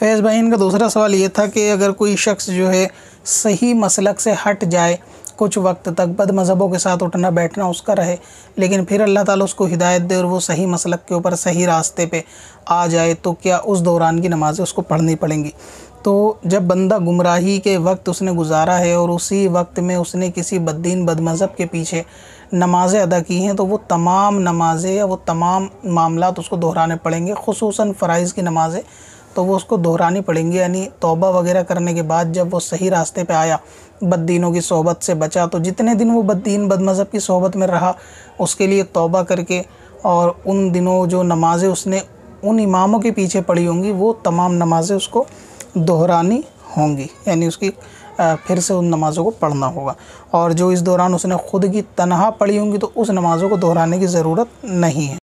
फैज़ भाई इनका दूसरा सवाल ये था कि अगर कोई शख्स जो है सही मसलक से हट जाए कुछ वक्त तक बद मज़हबों के साथ उठना बैठना उसका रहे लेकिन फिर अल्लाह ताला उसको हिदायत दे और वो सही मसलक के ऊपर सही रास्ते पे आ जाए तो क्या उस दौरान की नमाज़ें उसको पढ़नी पड़ेंगी तो जब बंदा गुमराही के वक्त उसने गुजारा है और उसी वक्त में उसने किसी बद्दीन बद मज़हब के पीछे नमाज़ें अदा की हैं तो वो तमाम नमाज़ें या वो तमाम मामला उसको दोहराने पड़ेंगे खसूस फ़रज़ की नमाज़ें तो वो उसको दोहरानी पड़ेंगी यानी तौबा वगैरह करने के बाद जब वो सही रास्ते पे आया बददीनों की सोहबत से बचा तो जितने दिन वो बददीन बदमज़हब की सोहबत में रहा उसके लिए तौबा करके और उन दिनों जो नमाज़ें उसने उन इमामों के पीछे पढ़ी होंगी वो तमाम नमाज़ें उसको दोहरानी होंगी यानी उसकी फिर से उन नमाज़ों को पढ़ना होगा और जो इस दौरान उसने ख़ुद की तनहा पढ़ी होंगी तो उस नमाज़ों को दोहराने की ज़रूरत नहीं है